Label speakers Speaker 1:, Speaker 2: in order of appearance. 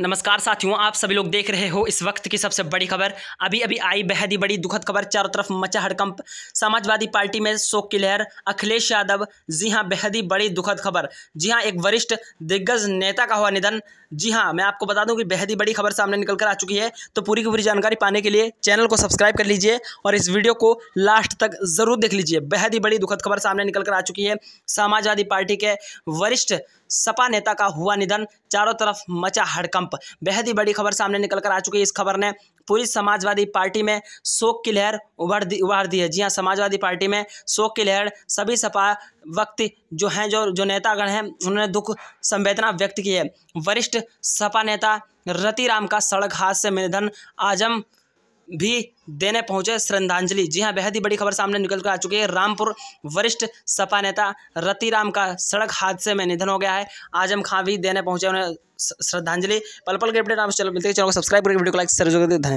Speaker 1: नमस्कार साथियों आप सभी लोग देख रहे हो इस वक्त की सबसे बड़ी खबर अभी अभी आई बेहद ही बड़ी दुखद खबर चारों तरफ मचा हड़कंप समाजवादी पार्टी में शोक की लहर अखिलेश यादव जी हां बेहद ही बड़ी दुखद खबर जी हां एक वरिष्ठ दिग्गज नेता का हुआ निधन जी हां मैं आपको बता दूं कि बेहद ही बड़ी खबर सामने निकल कर आ चुकी है तो पूरी की पूरी जानकारी पाने के लिए चैनल को सब्सक्राइब कर लीजिए और इस वीडियो को लास्ट तक ज़रूर देख लीजिए बेहद ही बड़ी दुखद खबर सामने निकल कर आ चुकी है समाजवादी पार्टी के वरिष्ठ सपा नेता का हुआ निधन चारों तरफ मचा हड़कंप बेहद ही बड़ी खबर सामने निकल कर आ चुकी है इस खबर ने पूरी समाजवादी पार्टी में शोक की लहर उभर दी उभार दी है जी हाँ समाजवादी पार्टी में शोक की लहर सभी सपा वक्त जो हैं जो जो नेतागण हैं उन्होंने दुख संवेदना व्यक्त की है वरिष्ठ सपा नेता रतिराम का सड़क हादसे में निधन आजम भी देने पहुंचे श्रद्धांजलि जी हां बेहद ही बड़ी खबर सामने निकल कर आ चुकी है रामपुर वरिष्ठ सपा नेता रतिराम का सड़क हादसे में निधन हो गया है आजम खां भी देने पहुंचे उन्हें श्रद्धांजलि पल पल के अपडेट आप चलो मिलते हैं चैनल को सब्सक्राइब करके वीडियो को लाइक
Speaker 2: शेयर धन्यवाद